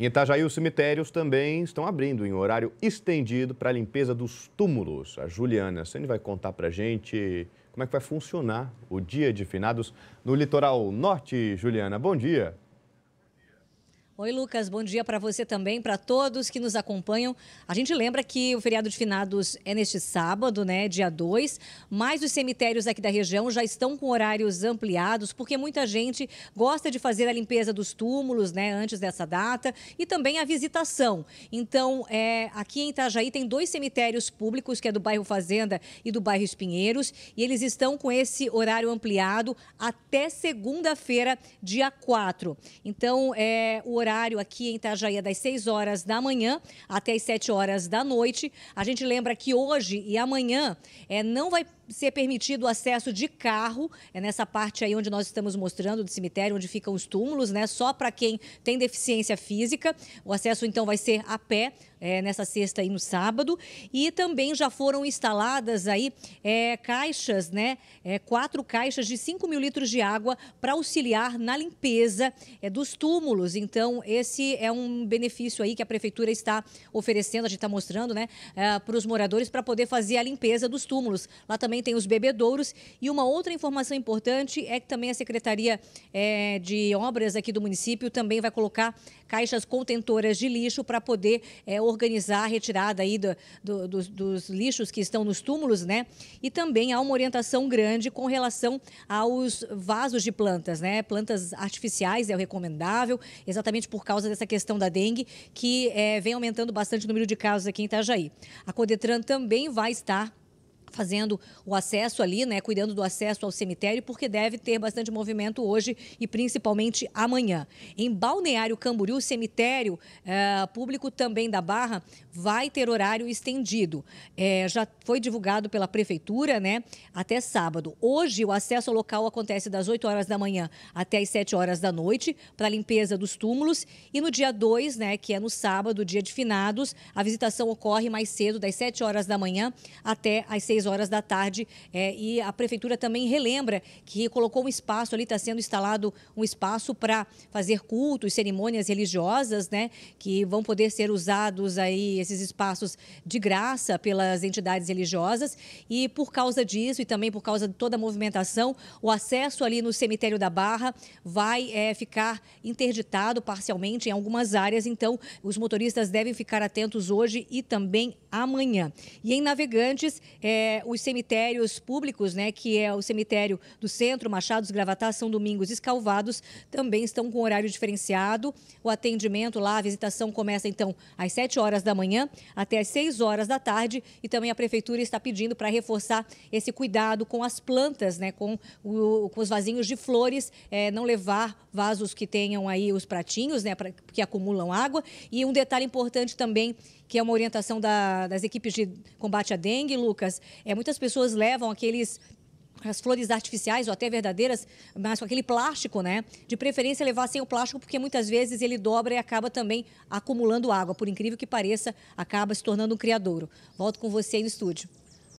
Em Itajaí, os cemitérios também estão abrindo em horário estendido para a limpeza dos túmulos. A Juliana você vai contar para a gente como é que vai funcionar o dia de finados no litoral norte. Juliana, bom dia. Oi, Lucas. Bom dia para você também, para todos que nos acompanham. A gente lembra que o feriado de finados é neste sábado, né, dia 2, mas os cemitérios aqui da região já estão com horários ampliados, porque muita gente gosta de fazer a limpeza dos túmulos, né, antes dessa data, e também a visitação. Então, é, aqui em Itajaí tem dois cemitérios públicos, que é do bairro Fazenda e do bairro Espinheiros, e eles estão com esse horário ampliado até segunda-feira, dia 4. Então, é, o horário horário aqui em Itajaí é das 6 horas da manhã até as 7 horas da noite. A gente lembra que hoje e amanhã é, não vai ser permitido o acesso de carro, é nessa parte aí onde nós estamos mostrando, do cemitério, onde ficam os túmulos, né? Só para quem tem deficiência física. O acesso, então, vai ser a pé é, nessa sexta e no sábado. E também já foram instaladas aí é, caixas, né? É, quatro caixas de 5 mil litros de água para auxiliar na limpeza é, dos túmulos. Então, esse é um benefício aí que a prefeitura está oferecendo, a gente está mostrando, né, é, para os moradores para poder fazer a limpeza dos túmulos. Lá também tem os bebedouros. E uma outra informação importante é que também a Secretaria é, de Obras aqui do município também vai colocar caixas contentoras de lixo para poder é, organizar a retirada aí do, do, dos, dos, lixos que estão nos túmulos, né? E também há uma orientação grande com relação aos vasos de plantas, né? Plantas artificiais é o recomendável, exatamente justamente por causa dessa questão da dengue, que é, vem aumentando bastante o número de casos aqui em Itajaí. A Codetran também vai estar fazendo o acesso ali, né, cuidando do acesso ao cemitério, porque deve ter bastante movimento hoje e principalmente amanhã. Em Balneário Camboriú, o cemitério é, público também da Barra vai ter horário estendido. É, já foi divulgado pela prefeitura, né, até sábado. Hoje o acesso ao local acontece das 8 horas da manhã até as 7 horas da noite para a limpeza dos túmulos e no dia 2, né, que é no sábado, dia de finados, a visitação ocorre mais cedo das 7 horas da manhã até as 6 seis horas da tarde. É, e a prefeitura também relembra que colocou um espaço ali, está sendo instalado um espaço para fazer cultos, cerimônias religiosas, né? Que vão poder ser usados aí esses espaços de graça pelas entidades religiosas. E por causa disso e também por causa de toda a movimentação, o acesso ali no cemitério da Barra vai é, ficar interditado parcialmente em algumas áreas. Então, os motoristas devem ficar atentos hoje e também amanhã. E em Navegantes, é, é, os cemitérios públicos, né, que é o cemitério do Centro, Machados, Gravatá, São Domingos Escalvados, também estão com horário diferenciado. O atendimento lá, a visitação começa então às 7 horas da manhã até às 6 horas da tarde e também a prefeitura está pedindo para reforçar esse cuidado com as plantas, né, com, o, com os vasinhos de flores, é, não levar vasos que tenham aí os pratinhos, né, pra, que acumulam água. E um detalhe importante também que é uma orientação da, das equipes de combate à dengue, Lucas, é, muitas pessoas levam aqueles as flores artificiais ou até verdadeiras, mas com aquele plástico, né? De preferência levar sem o plástico, porque muitas vezes ele dobra e acaba também acumulando água. Por incrível que pareça, acaba se tornando um criadouro. Volto com você aí no estúdio.